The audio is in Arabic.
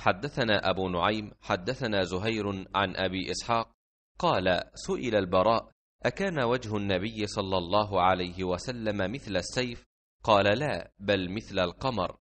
حدثنا أبو نعيم حدثنا زهير عن أبي إسحاق قال سئل البراء أكان وجه النبي صلى الله عليه وسلم مثل السيف قال لا بل مثل القمر